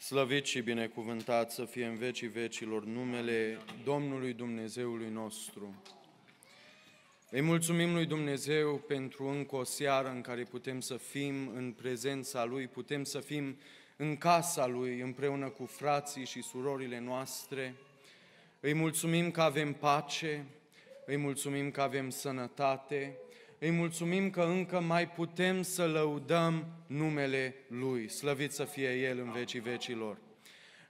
Slăvit și binecuvântat să fie în vecii vecilor numele Domnului Dumnezeului nostru. Îi mulțumim lui Dumnezeu pentru încă o seară în care putem să fim în prezența Lui, putem să fim în casa Lui împreună cu frații și surorile noastre. Îi mulțumim că avem pace, îi mulțumim că avem sănătate, îi mulțumim că încă mai putem să lăudăm numele Lui. Slăvit să fie El în vecii vecilor.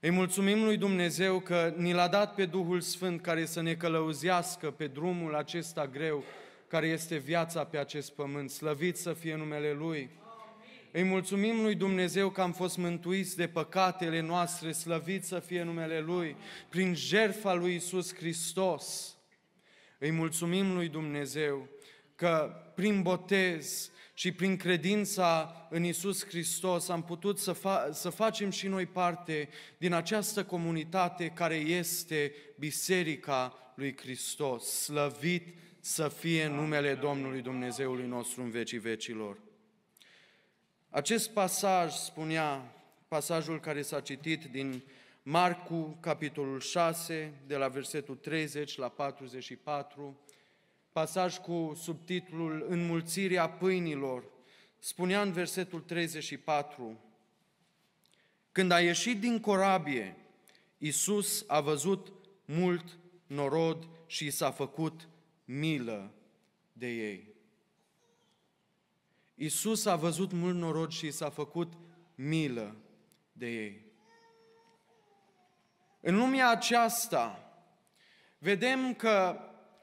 Îi mulțumim lui Dumnezeu că ni l-a dat pe Duhul Sfânt care să ne călăuzească pe drumul acesta greu care este viața pe acest pământ. Slăvit să fie numele Lui. Îi mulțumim lui Dumnezeu că am fost mântuiți de păcatele noastre, slăvit să fie numele Lui, prin jertfa lui Isus Hristos. Îi mulțumim lui Dumnezeu că prin botez și prin credința în Isus Hristos am putut să, fa- să facem și noi parte din această comunitate care este Biserica lui Hristos. Slăvit să fie numele Domnului Dumnezeului nostru în vecii vecilor. Acest pasaj spunea, pasajul care s-a citit din Marcu, capitolul 6, de la versetul 30 la 44, pasaj cu subtitlul Înmulțirea pâinilor, spunea în versetul 34, Când a ieșit din corabie, Iisus a văzut mult norod și s-a făcut milă de ei. Iisus a văzut mult norod și s-a făcut milă de ei. În lumea aceasta vedem că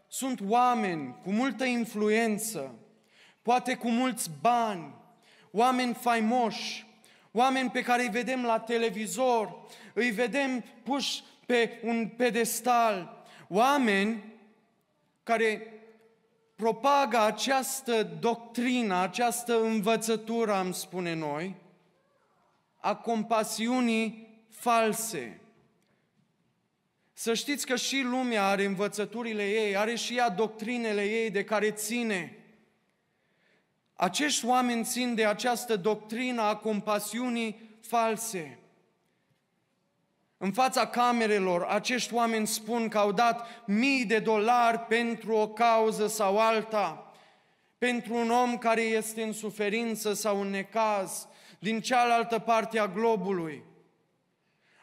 sunt oameni cu multă influență, poate cu mulți bani, oameni faimoși, oameni pe care îi vedem la televizor, îi vedem puși pe un pedestal, oameni care propagă această doctrină, această învățătură, am spune noi, a compasiunii false. Să știți că și lumea are învățăturile ei, are și ea doctrinele ei de care ține. Acești oameni țin de această doctrină a compasiunii false. În fața camerelor, acești oameni spun că au dat mii de dolari pentru o cauză sau alta, pentru un om care este în suferință sau în necaz, din cealaltă parte a globului.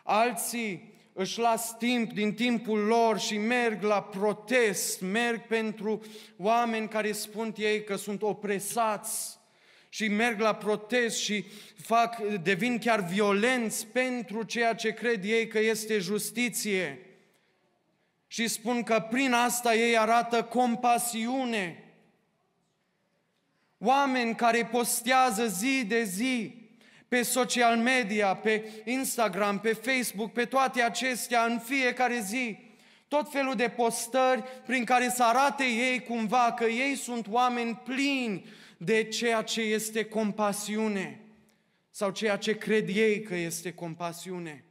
Alții își las timp din timpul lor și merg la protest, merg pentru oameni care spun ei că sunt opresați și merg la protest și fac, devin chiar violenți pentru ceea ce cred ei că este justiție. Și spun că prin asta ei arată compasiune. Oameni care postează zi de zi, pe social media, pe Instagram, pe Facebook, pe toate acestea în fiecare zi. Tot felul de postări prin care să arate ei cumva că ei sunt oameni plini de ceea ce este compasiune sau ceea ce cred ei că este compasiune.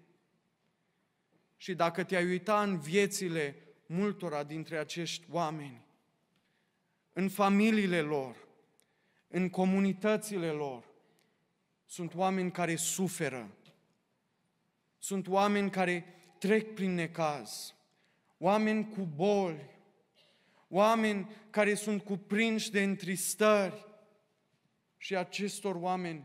Și dacă te-ai uita în viețile multora dintre acești oameni, în familiile lor, în comunitățile lor, sunt oameni care suferă. Sunt oameni care trec prin necaz. Oameni cu boli. Oameni care sunt cuprinși de întristări. Și acestor oameni,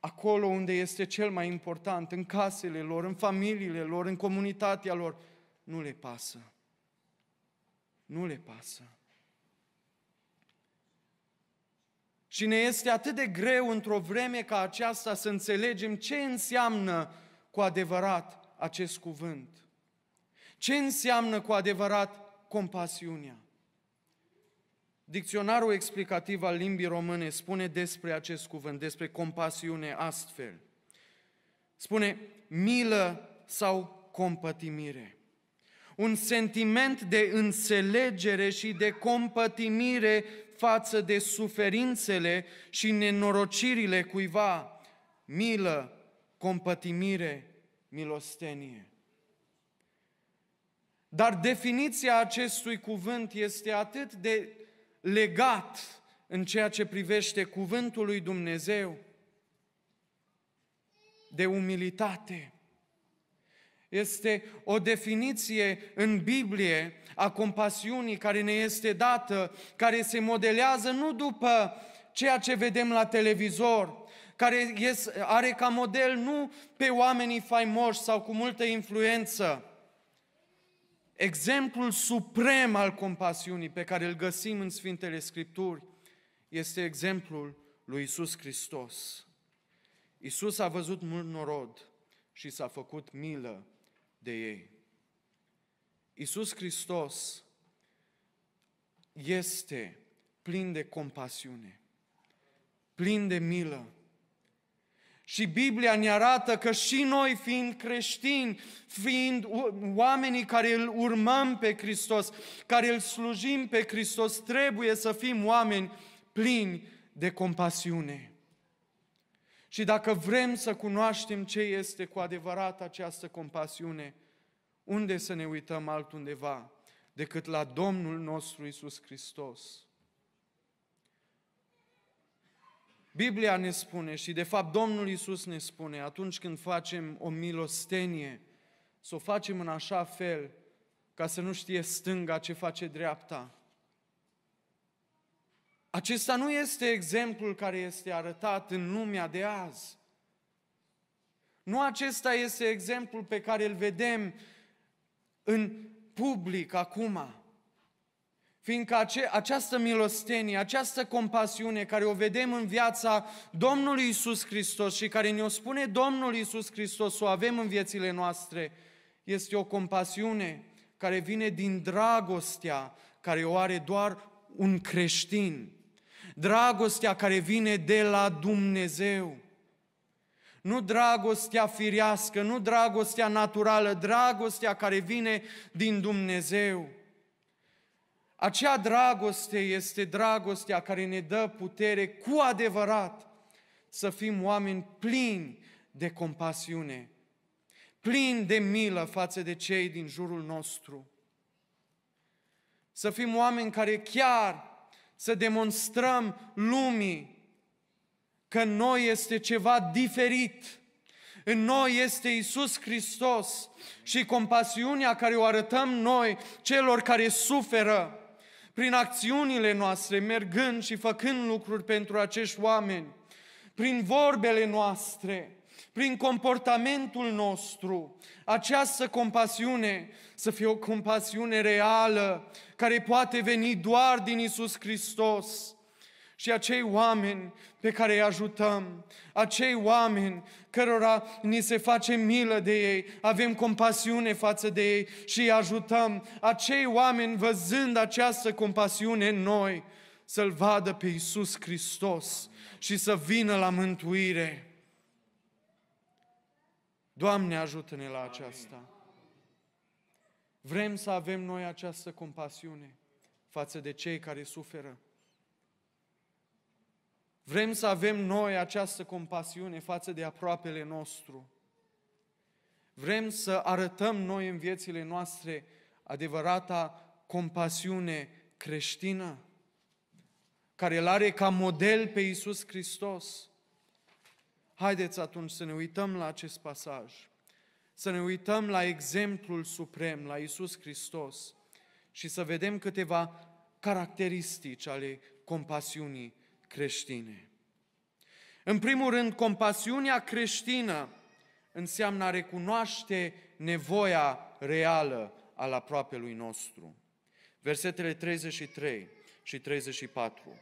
acolo unde este cel mai important, în casele lor, în familiile lor, în comunitatea lor, nu le pasă. Nu le pasă. Și ne este atât de greu într-o vreme ca aceasta să înțelegem ce înseamnă cu adevărat acest cuvânt. Ce înseamnă cu adevărat compasiunea? Dicționarul explicativ al limbii române spune despre acest cuvânt, despre compasiune astfel. Spune milă sau compătimire. Un sentiment de înțelegere și de compătimire față de suferințele și nenorocirile cuiva, milă, compătimire, milostenie. Dar definiția acestui cuvânt este atât de legat în ceea ce privește cuvântul lui Dumnezeu de umilitate este o definiție în Biblie a compasiunii care ne este dată, care se modelează nu după ceea ce vedem la televizor, care are ca model nu pe oamenii faimoși sau cu multă influență. Exemplul suprem al compasiunii pe care îl găsim în Sfintele Scripturi este exemplul lui Isus Hristos. Isus a văzut mult norod și s-a făcut milă de ei. Iisus Hristos este plin de compasiune, plin de milă. Și Biblia ne arată că și noi, fiind creștini, fiind oamenii care îl urmăm pe Hristos, care îl slujim pe Hristos, trebuie să fim oameni plini de compasiune. Și dacă vrem să cunoaștem ce este cu adevărat această compasiune, unde să ne uităm altundeva decât la Domnul nostru Isus Hristos? Biblia ne spune și de fapt Domnul Isus ne spune atunci când facem o milostenie, să o facem în așa fel ca să nu știe stânga ce face dreapta, acesta nu este exemplul care este arătat în lumea de azi. Nu acesta este exemplul pe care îl vedem în public acum. Fiindcă ace- această milostenie, această compasiune care o vedem în viața Domnului Isus Hristos și care ne-o spune Domnul Isus Hristos o avem în viețile noastre, este o compasiune care vine din dragostea care o are doar un creștin. Dragostea care vine de la Dumnezeu. Nu dragostea firească, nu dragostea naturală, dragostea care vine din Dumnezeu. Acea dragoste este dragostea care ne dă putere cu adevărat să fim oameni plini de compasiune, plini de milă față de cei din jurul nostru. Să fim oameni care chiar să demonstrăm lumii că în noi este ceva diferit. În noi este Isus Hristos și compasiunea care o arătăm noi celor care suferă prin acțiunile noastre, mergând și făcând lucruri pentru acești oameni, prin vorbele noastre, prin comportamentul nostru, această compasiune să fie o compasiune reală, care poate veni doar din Isus Hristos. Și acei oameni pe care îi ajutăm, acei oameni cărora ni se face milă de ei, avem compasiune față de ei și îi ajutăm, acei oameni văzând această compasiune în noi, să-L vadă pe Isus Hristos și să vină la mântuire. Doamne, ajută-ne la aceasta. Vrem să avem noi această compasiune față de cei care suferă. Vrem să avem noi această compasiune față de aproapele nostru. Vrem să arătăm noi în viețile noastre adevărata compasiune creștină, care îl are ca model pe Iisus Hristos. Haideți atunci să ne uităm la acest pasaj, să ne uităm la exemplul suprem, la Isus Hristos și să vedem câteva caracteristici ale compasiunii creștine. În primul rând, compasiunea creștină înseamnă a recunoaște nevoia reală al aproapelui nostru. Versetele 33 și 34.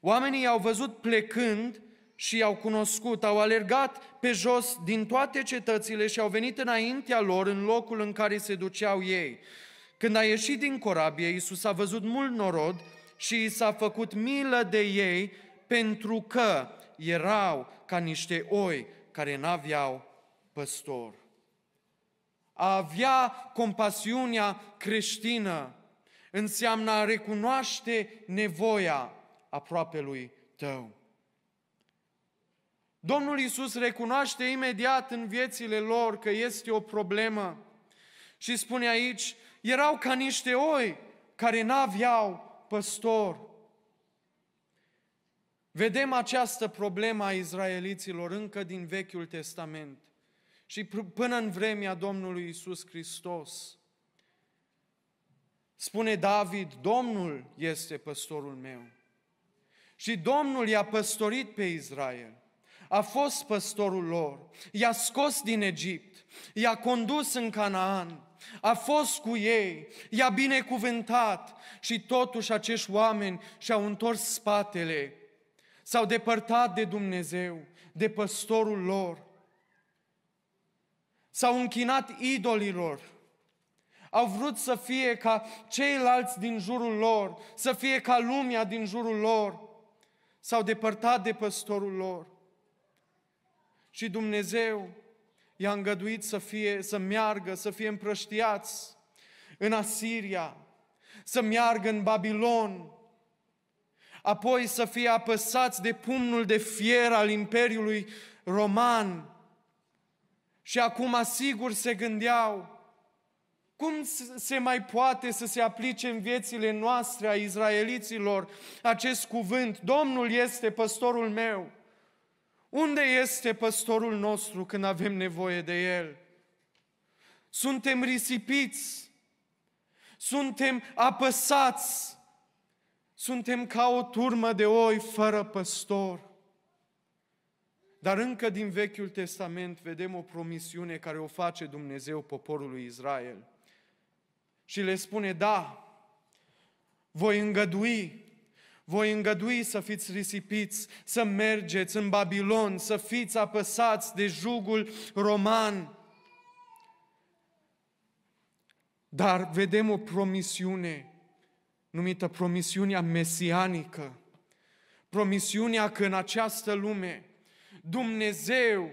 Oamenii i-au văzut plecând și i-au cunoscut, au alergat pe jos din toate cetățile și au venit înaintea lor în locul în care se duceau ei. Când a ieșit din corabie, Iisus a văzut mult norod și i s-a făcut milă de ei pentru că erau ca niște oi care n-aveau păstor. A avea compasiunea creștină înseamnă a recunoaște nevoia lui tău. Domnul Iisus recunoaște imediat în viețile lor că este o problemă și spune aici, erau ca niște oi care n-aveau păstor. Vedem această problemă a izraeliților încă din Vechiul Testament și până în vremea Domnului Isus Hristos. Spune David, Domnul este păstorul meu. Și Domnul i-a păstorit pe Israel a fost păstorul lor, i-a scos din Egipt, i-a condus în Canaan, a fost cu ei, i-a binecuvântat și totuși acești oameni și-au întors spatele, s-au depărtat de Dumnezeu, de păstorul lor, s-au închinat idolilor, au vrut să fie ca ceilalți din jurul lor, să fie ca lumea din jurul lor, s-au depărtat de păstorul lor. Și Dumnezeu i-a îngăduit să, fie, să meargă, să fie împrăștiați în Asiria, să meargă în Babilon, apoi să fie apăsați de pumnul de fier al Imperiului Roman. Și acum, sigur, se gândeau, cum se mai poate să se aplice în viețile noastre a izraeliților acest cuvânt? Domnul este păstorul meu unde este păstorul nostru când avem nevoie de el? Suntem risipiți, suntem apăsați, suntem ca o turmă de oi fără păstor. Dar încă din Vechiul Testament vedem o promisiune care o face Dumnezeu poporului Israel. Și le spune, da, voi îngădui voi îngădui să fiți risipiți, să mergeți în Babilon, să fiți apăsați de jugul roman. Dar vedem o promisiune numită promisiunea mesianică. Promisiunea că în această lume Dumnezeu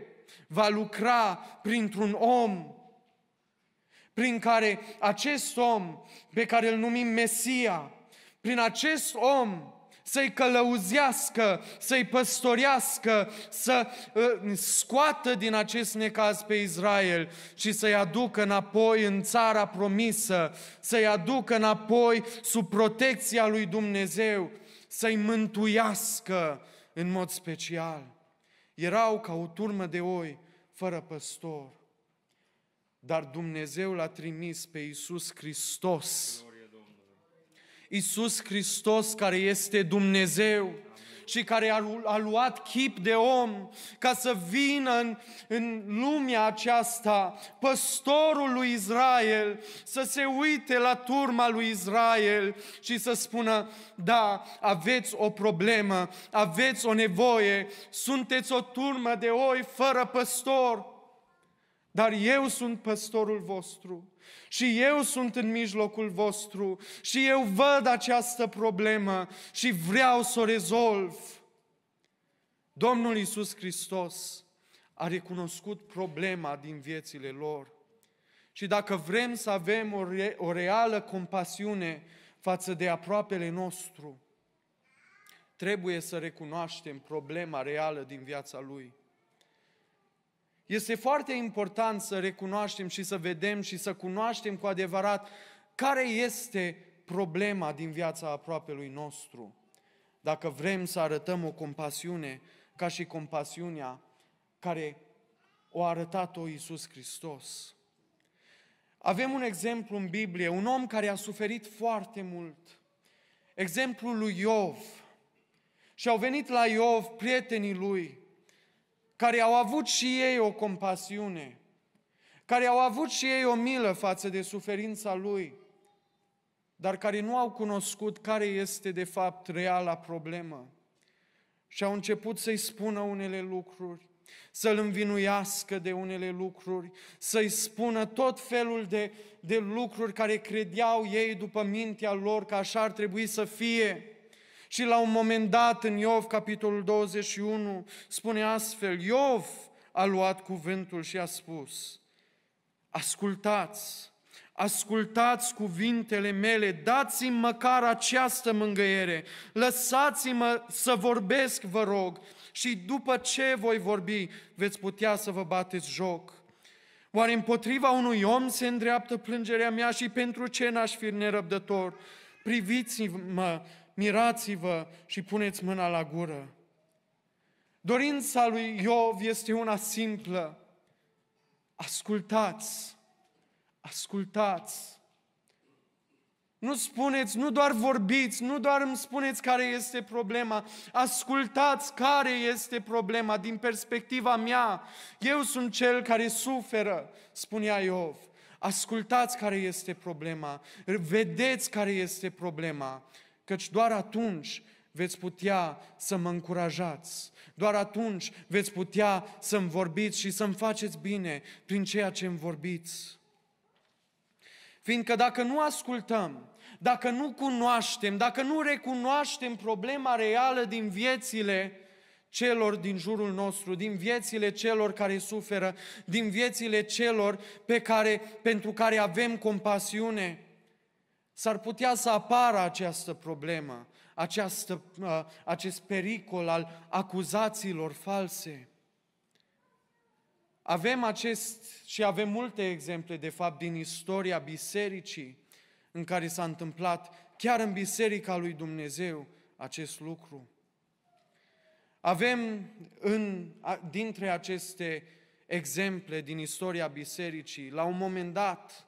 va lucra printr-un om prin care acest om pe care îl numim Mesia, prin acest om să-i călăuzească, să-i păstorească, să ă, scoată din acest necaz pe Israel și să-i aducă înapoi în țara promisă, să-i aducă înapoi sub protecția lui Dumnezeu, să-i mântuiască în mod special. Erau ca o turmă de oi fără păstor. Dar Dumnezeu l-a trimis pe Iisus Hristos Isus Hristos care este Dumnezeu și care a luat chip de om ca să vină în, în lumea aceasta, păstorul lui Israel, să se uite la turma lui Israel și să spună, da, aveți o problemă, aveți o nevoie, sunteți o turmă de oi fără păstor, dar eu sunt păstorul vostru și eu sunt în mijlocul vostru și eu văd această problemă și vreau să o rezolv. Domnul Iisus Hristos a recunoscut problema din viețile lor. Și dacă vrem să avem o, re- o reală compasiune față de aproapele nostru, trebuie să recunoaștem problema reală din viața lui. Este foarte important să recunoaștem și să vedem și să cunoaștem cu adevărat care este problema din viața aproapelui nostru. Dacă vrem să arătăm o compasiune ca și compasiunea care o a arătat-o Iisus Hristos. Avem un exemplu în Biblie, un om care a suferit foarte mult. Exemplul lui Iov. Și au venit la Iov prietenii lui care au avut și ei o compasiune, care au avut și ei o milă față de suferința lui, dar care nu au cunoscut care este de fapt reala problemă. Și au început să-i spună unele lucruri, să-l învinuiască de unele lucruri, să-i spună tot felul de, de lucruri care credeau ei după mintea lor că așa ar trebui să fie. Și la un moment dat, în Iov, capitolul 21, spune astfel, Iov a luat cuvântul și a spus, ascultați, ascultați cuvintele mele, dați-mi măcar această mângâiere, lăsați-mă să vorbesc, vă rog, și după ce voi vorbi, veți putea să vă bateți joc. Oare împotriva unui om se îndreaptă plângerea mea și pentru ce n-aș fi nerăbdător? Priviți-mă mirați-vă și puneți mâna la gură. Dorința lui Iov este una simplă. Ascultați, ascultați. Nu spuneți, nu doar vorbiți, nu doar îmi spuneți care este problema, ascultați care este problema din perspectiva mea. Eu sunt cel care suferă, spunea Iov. Ascultați care este problema, vedeți care este problema căci doar atunci veți putea să mă încurajați. Doar atunci veți putea să-mi vorbiți și să-mi faceți bine prin ceea ce îmi vorbiți. Fiindcă dacă nu ascultăm, dacă nu cunoaștem, dacă nu recunoaștem problema reală din viețile celor din jurul nostru, din viețile celor care suferă, din viețile celor pe care, pentru care avem compasiune, S-ar putea să apară această problemă, această, uh, acest pericol al acuzațiilor false. Avem acest și avem multe exemple, de fapt, din istoria bisericii în care s-a întâmplat chiar în biserica lui Dumnezeu acest lucru. Avem în, dintre aceste exemple din istoria bisericii, la un moment dat,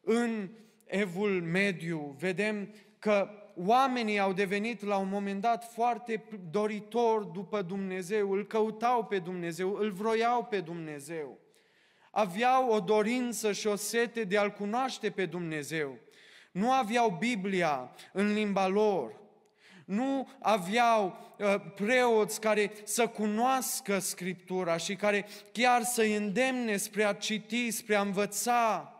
în evul mediu, vedem că oamenii au devenit la un moment dat foarte doritori după Dumnezeu, îl căutau pe Dumnezeu, îl vroiau pe Dumnezeu. Aveau o dorință și o sete de a-L cunoaște pe Dumnezeu. Nu aveau Biblia în limba lor. Nu aveau uh, preoți care să cunoască Scriptura și care chiar să îndemne spre a citi, spre a învăța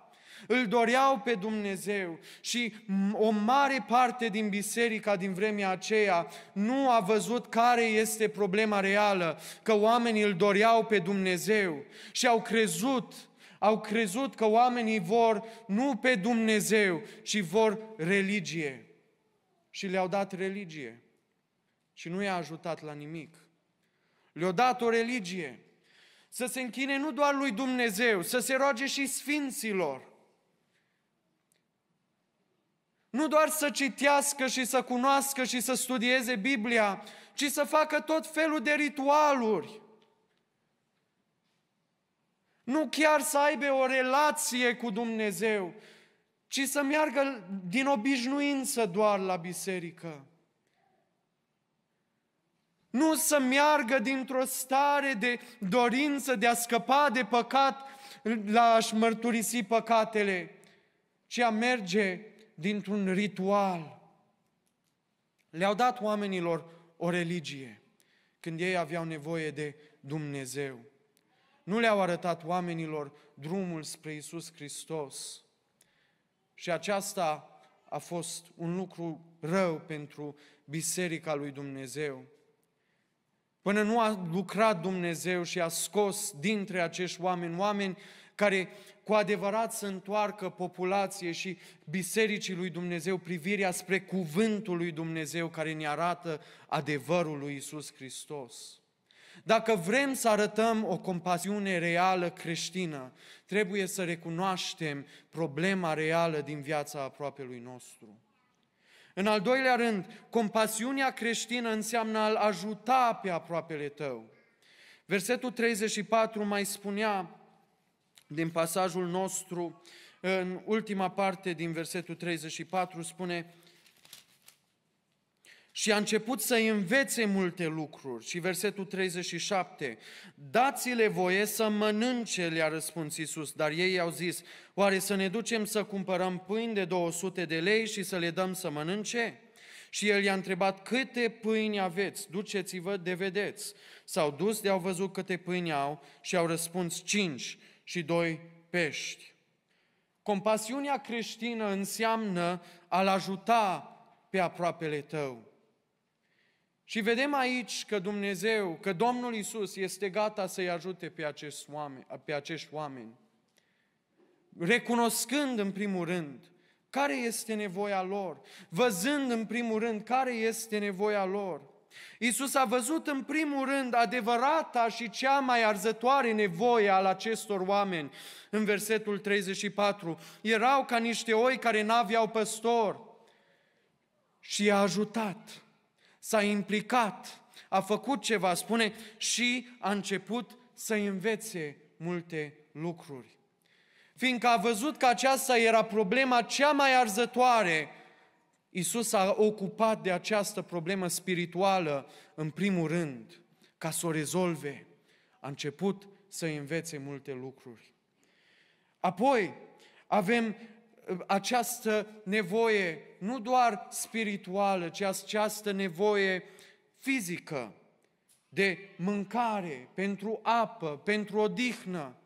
îl doreau pe Dumnezeu și o mare parte din biserica din vremea aceea nu a văzut care este problema reală, că oamenii îl doreau pe Dumnezeu și au crezut au crezut că oamenii vor nu pe Dumnezeu, ci vor religie. Și le-au dat religie. Și nu i-a ajutat la nimic. Le-au dat o religie. Să se închine nu doar lui Dumnezeu, să se roage și sfinților. Nu doar să citească și să cunoască și să studieze Biblia, ci să facă tot felul de ritualuri. Nu chiar să aibă o relație cu Dumnezeu, ci să meargă din obișnuință doar la biserică. Nu să meargă dintr-o stare de dorință de a scăpa de păcat la a-și mărturisi păcatele, ci a merge dintr-un ritual. Le-au dat oamenilor o religie când ei aveau nevoie de Dumnezeu. Nu le-au arătat oamenilor drumul spre Isus Hristos. Și aceasta a fost un lucru rău pentru Biserica lui Dumnezeu. Până nu a lucrat Dumnezeu și a scos dintre acești oameni, oameni care cu adevărat să întoarcă populație și bisericii lui Dumnezeu privirea spre cuvântul lui Dumnezeu care ne arată adevărul lui Isus Hristos. Dacă vrem să arătăm o compasiune reală creștină, trebuie să recunoaștem problema reală din viața lui nostru. În al doilea rând, compasiunea creștină înseamnă a-l ajuta pe aproapele tău. Versetul 34 mai spunea, din pasajul nostru, în ultima parte din versetul 34, spune și a început să învețe multe lucruri. Și versetul 37, dați-le voie să mănânce, le-a răspuns Iisus, dar ei i-au zis, oare să ne ducem să cumpărăm pâini de 200 de lei și să le dăm să mănânce? Și el i-a întrebat, câte pâini aveți? Duceți-vă de vedeți. S-au dus, de-au văzut câte pâini au și au răspuns, cinci și doi pești. Compasiunea creștină înseamnă a-l ajuta pe aproapele tău. Și vedem aici că Dumnezeu, că Domnul Isus este gata să-i ajute pe acești oameni. Pe acești oameni recunoscând în primul rând care este nevoia lor, văzând în primul rând care este nevoia lor. Iisus a văzut în primul rând adevărata și cea mai arzătoare nevoie al acestor oameni. În versetul 34, erau ca niște oi care n-aveau păstor și a ajutat, s-a implicat, a făcut ceva, spune, și a început să învețe multe lucruri. Fiindcă a văzut că aceasta era problema cea mai arzătoare Isus a ocupat de această problemă spirituală în primul rând, ca să o rezolve. A început să învețe multe lucruri. Apoi avem ă, această nevoie nu doar spirituală, ci această nevoie fizică de mâncare, pentru apă, pentru odihnă.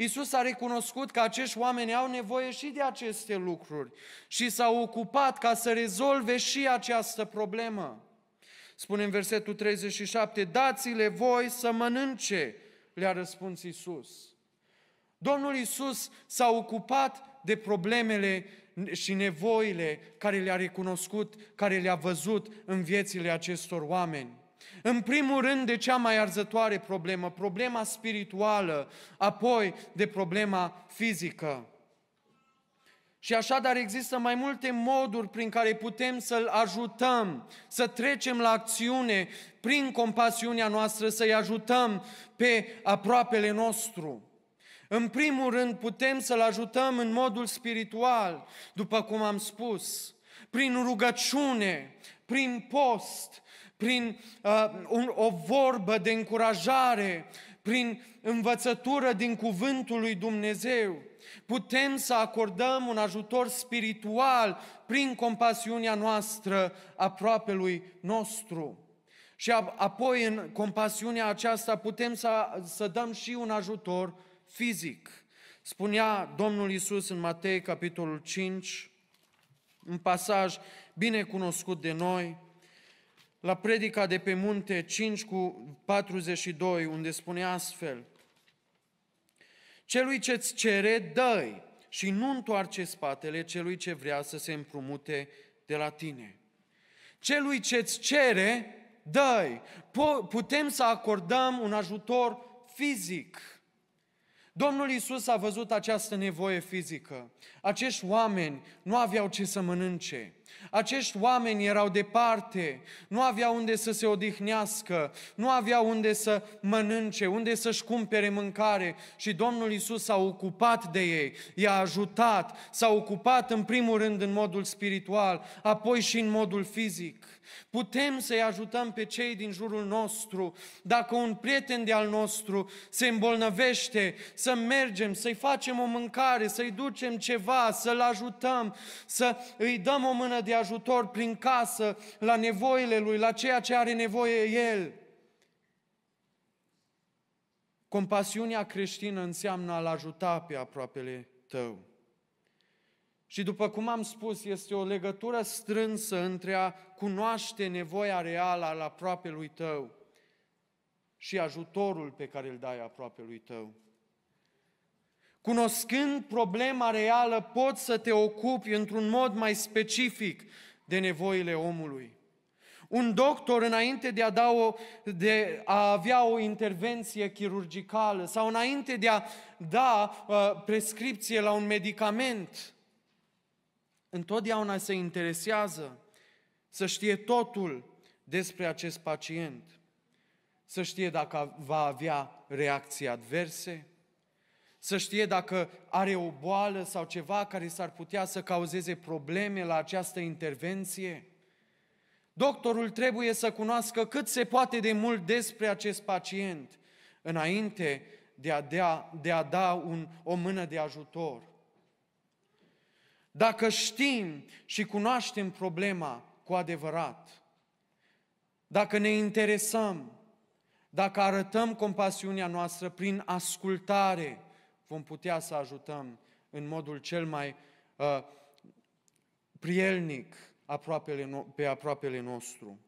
Isus a recunoscut că acești oameni au nevoie și de aceste lucruri și s-a ocupat ca să rezolve și această problemă. Spune în versetul 37, dați-le voi să mănânce, le-a răspuns Isus. Domnul Isus s-a ocupat de problemele și nevoile care le-a recunoscut, care le-a văzut în viețile acestor oameni. În primul rând de cea mai arzătoare problemă, problema spirituală, apoi de problema fizică. Și așadar există mai multe moduri prin care putem să-l ajutăm, să trecem la acțiune prin compasiunea noastră, să-i ajutăm pe aproapele nostru. În primul rând putem să-l ajutăm în modul spiritual, după cum am spus, prin rugăciune, prin post, prin uh, un, o vorbă de încurajare, prin învățătură din cuvântul lui Dumnezeu. Putem să acordăm un ajutor spiritual prin compasiunea noastră lui nostru. Și apoi în compasiunea aceasta putem să, să dăm și un ajutor fizic. Spunea Domnul Isus în Matei, capitolul 5, un pasaj bine cunoscut de noi, la predica de pe munte 5 cu 42, unde spune astfel, Celui ce-ți cere, dă și nu întoarce spatele celui ce vrea să se împrumute de la tine. Celui ce-ți cere, dă Putem să acordăm un ajutor fizic. Domnul Isus a văzut această nevoie fizică. Acești oameni nu aveau ce să mănânce. Acești oameni erau departe, nu aveau unde să se odihnească, nu aveau unde să mănânce, unde să-și cumpere mâncare și Domnul Isus s-a ocupat de ei, i-a ajutat, s-a ocupat în primul rând în modul spiritual, apoi și în modul fizic. Putem să-i ajutăm pe cei din jurul nostru. Dacă un prieten de al nostru se îmbolnăvește, să mergem, să-i facem o mâncare, să-i ducem ceva, să-l ajutăm, să îi dăm o mână mână de ajutor prin casă, la nevoile lui, la ceea ce are nevoie el. Compasiunea creștină înseamnă a-l ajuta pe aproapele tău. Și după cum am spus, este o legătură strânsă între a cunoaște nevoia reală al aproapelui tău și ajutorul pe care îl dai aproapelui tău. Cunoscând problema reală, poți să te ocupi într-un mod mai specific de nevoile omului. Un doctor, înainte de a, da o, de a avea o intervenție chirurgicală sau înainte de a da uh, prescripție la un medicament, întotdeauna se interesează să știe totul despre acest pacient, să știe dacă va avea reacții adverse, să știe dacă are o boală sau ceva care s-ar putea să cauzeze probleme la această intervenție. Doctorul trebuie să cunoască cât se poate de mult despre acest pacient înainte de a, dea, de a da un, o mână de ajutor. Dacă știm și cunoaștem problema cu adevărat, dacă ne interesăm, dacă arătăm compasiunea noastră prin ascultare, vom putea să ajutăm în modul cel mai uh, prielnic aproapele no- pe aproapele nostru.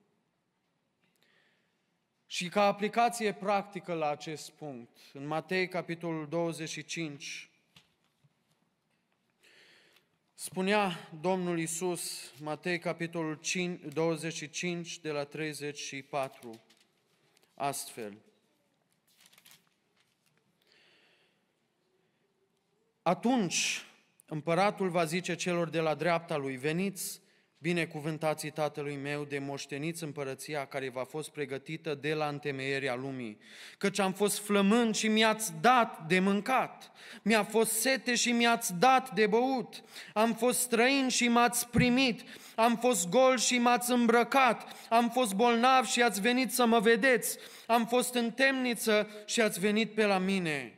Și ca aplicație practică la acest punct, în Matei, capitolul 25, spunea Domnul Isus, Matei, capitolul 25, de la 34, astfel – Atunci împăratul va zice celor de la dreapta lui, veniți, binecuvântații tatălui meu, de moșteniți împărăția care v-a fost pregătită de la întemeierea lumii, căci am fost flămând și mi-ați dat de mâncat, mi-a fost sete și mi-ați dat de băut, am fost străin și m-ați primit, am fost gol și m-ați îmbrăcat, am fost bolnav și ați venit să mă vedeți, am fost în temniță și ați venit pe la mine.'"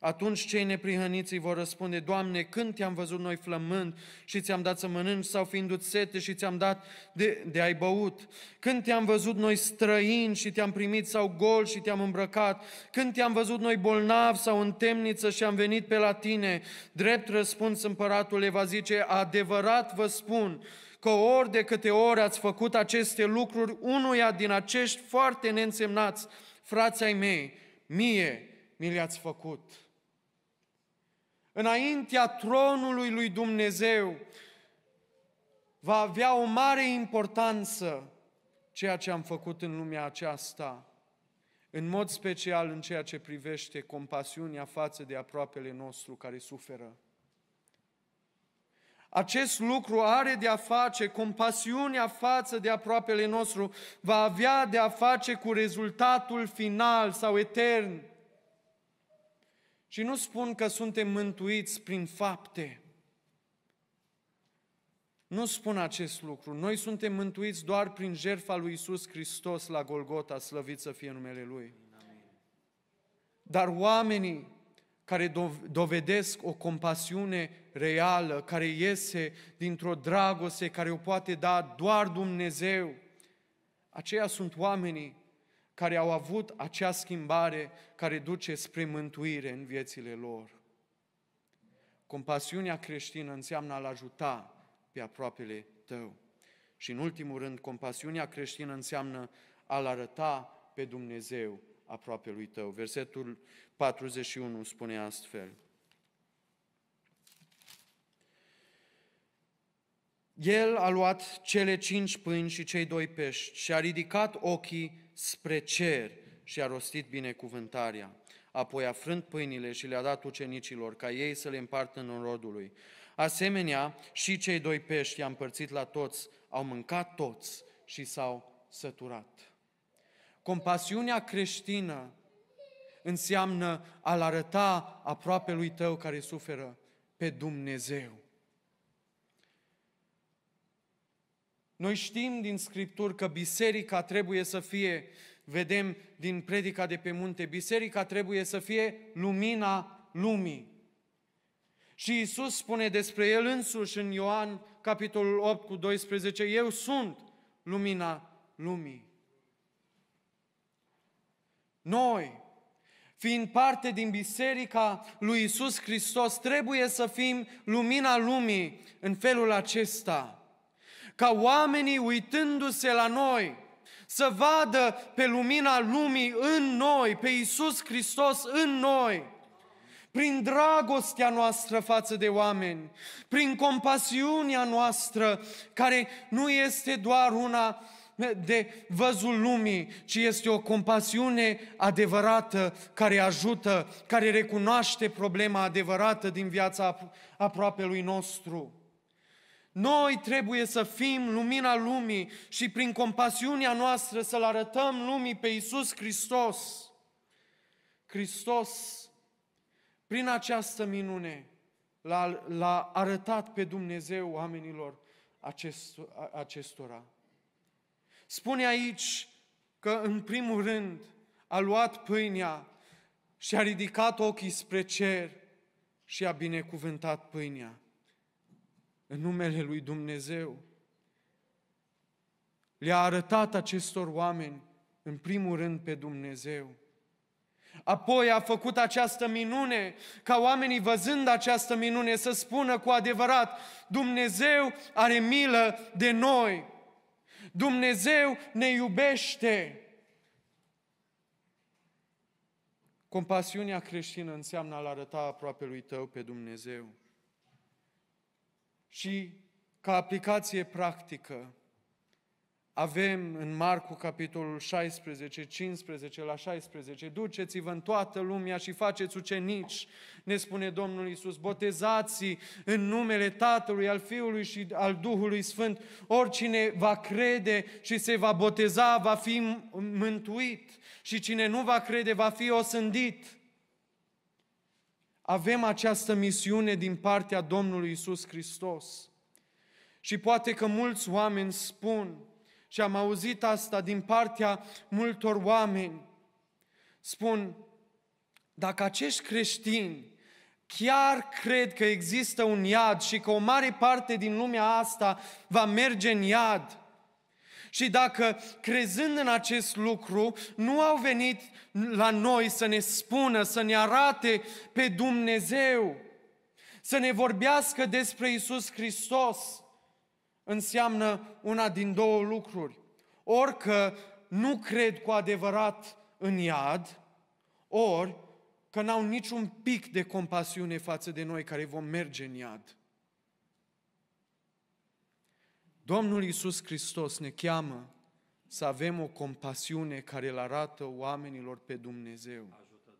Atunci cei neprihăniți îi vor răspunde, Doamne, când te-am văzut noi flămând și ți-am dat să mănânci sau fiindu-ți sete și ți-am dat de, de ai băut? Când te-am văzut noi străin și te-am primit sau gol și te-am îmbrăcat? Când te-am văzut noi bolnav sau în temniță și am venit pe la tine? Drept răspuns împăratul le va zice, adevărat vă spun, că ori de câte ori ați făcut aceste lucruri unuia din acești foarte neînsemnați, frații ai mei, mie mi le-ați făcut înaintea tronului lui Dumnezeu, va avea o mare importanță ceea ce am făcut în lumea aceasta, în mod special în ceea ce privește compasiunea față de aproapele nostru care suferă. Acest lucru are de a face, compasiunea față de aproapele nostru va avea de a face cu rezultatul final sau etern și nu spun că suntem mântuiți prin fapte. Nu spun acest lucru. Noi suntem mântuiți doar prin jertfa lui Isus Hristos la Golgota, slăvit să fie numele Lui. Dar oamenii care dovedesc o compasiune reală, care iese dintr-o dragoste care o poate da doar Dumnezeu, aceia sunt oamenii care au avut acea schimbare care duce spre mântuire în viețile lor. Compasiunea creștină înseamnă a-L ajuta pe aproapele tău. Și în ultimul rând, compasiunea creștină înseamnă a-L arăta pe Dumnezeu lui tău. Versetul 41 spune astfel. El a luat cele cinci pâini și cei doi pești și a ridicat ochii spre cer și a rostit binecuvântarea. Apoi a frânt pâinile și le-a dat ucenicilor ca ei să le împartă în rodului. Asemenea, și cei doi pești i-a împărțit la toți, au mâncat toți și s-au săturat. Compasiunea creștină înseamnă a-L arăta aproape lui tău care suferă pe Dumnezeu. Noi știm din Scripturi că biserica trebuie să fie, vedem din predica de pe munte, biserica trebuie să fie lumina lumii. Și Isus spune despre El însuși în Ioan, capitolul 8 cu 12, Eu sunt lumina lumii. Noi, fiind parte din biserica lui Isus Hristos, trebuie să fim lumina lumii în felul acesta – ca oamenii uitându-se la noi să vadă pe lumina lumii în noi, pe Iisus Hristos în noi, prin dragostea noastră față de oameni, prin compasiunea noastră, care nu este doar una de văzul lumii, ci este o compasiune adevărată care ajută, care recunoaște problema adevărată din viața aproapelui nostru. Noi trebuie să fim lumina lumii și prin compasiunea noastră să-L arătăm lumii pe Iisus Hristos. Hristos, prin această minune, l-a, l-a arătat pe Dumnezeu oamenilor acest, acestora. Spune aici că, în primul rând, a luat pâinea și a ridicat ochii spre cer și a binecuvântat pâinea în numele lui Dumnezeu. Le-a arătat acestor oameni, în primul rând, pe Dumnezeu. Apoi a făcut această minune ca oamenii văzând această minune să spună cu adevărat, Dumnezeu are milă de noi, Dumnezeu ne iubește. Compasiunea creștină înseamnă a-L arăta aproape lui tău pe Dumnezeu. Și ca aplicație practică, avem în Marcu capitolul 16, 15 la 16, duceți-vă în toată lumea și faceți ucenici, ne spune Domnul Isus, botezați în numele Tatălui, al Fiului și al Duhului Sfânt. Oricine va crede și se va boteza va fi mântuit și cine nu va crede va fi osândit. Avem această misiune din partea Domnului Isus Hristos. Și poate că mulți oameni spun, și am auzit asta din partea multor oameni, spun, dacă acești creștini chiar cred că există un iad și că o mare parte din lumea asta va merge în iad, și dacă, crezând în acest lucru, nu au venit la noi să ne spună, să ne arate pe Dumnezeu, să ne vorbească despre Isus Hristos, înseamnă una din două lucruri. Ori că nu cred cu adevărat în iad, ori că n-au niciun pic de compasiune față de noi care vom merge în iad. Domnul Iisus Hristos ne cheamă să avem o compasiune care îl arată oamenilor pe Dumnezeu. Ajută,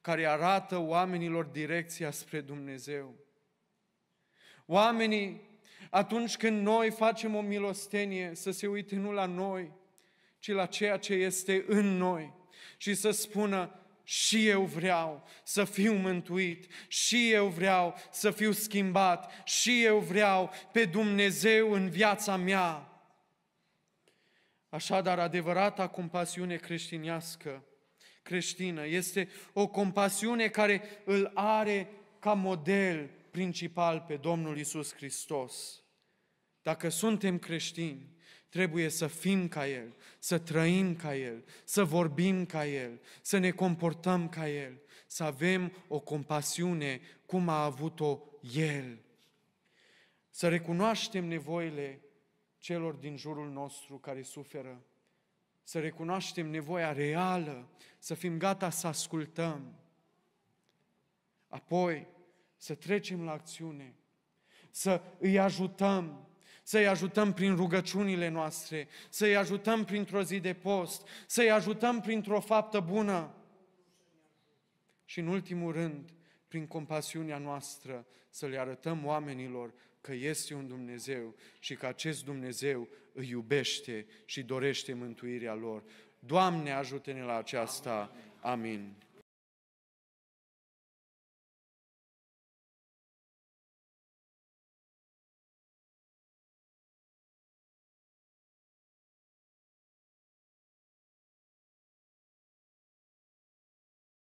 care arată oamenilor direcția spre Dumnezeu. Oamenii, atunci când noi facem o milostenie, să se uite nu la noi, ci la ceea ce este în noi și să spună, și eu vreau să fiu mântuit, și eu vreau să fiu schimbat, și eu vreau pe Dumnezeu în viața mea. Așadar, adevărata compasiune creștinească, creștină, este o compasiune care îl are ca model principal pe Domnul Isus Hristos. Dacă suntem creștini, Trebuie să fim ca El, să trăim ca El, să vorbim ca El, să ne comportăm ca El, să avem o compasiune cum a avut-o El. Să recunoaștem nevoile celor din jurul nostru care suferă, să recunoaștem nevoia reală, să fim gata să ascultăm. Apoi, să trecem la acțiune, să îi ajutăm, să-i ajutăm prin rugăciunile noastre, să-i ajutăm printr-o zi de post, să-i ajutăm printr-o faptă bună. Și în ultimul rând, prin compasiunea noastră, să le arătăm oamenilor că este un Dumnezeu și că acest Dumnezeu îi iubește și dorește mântuirea lor. Doamne, ajută-ne la aceasta. Amin.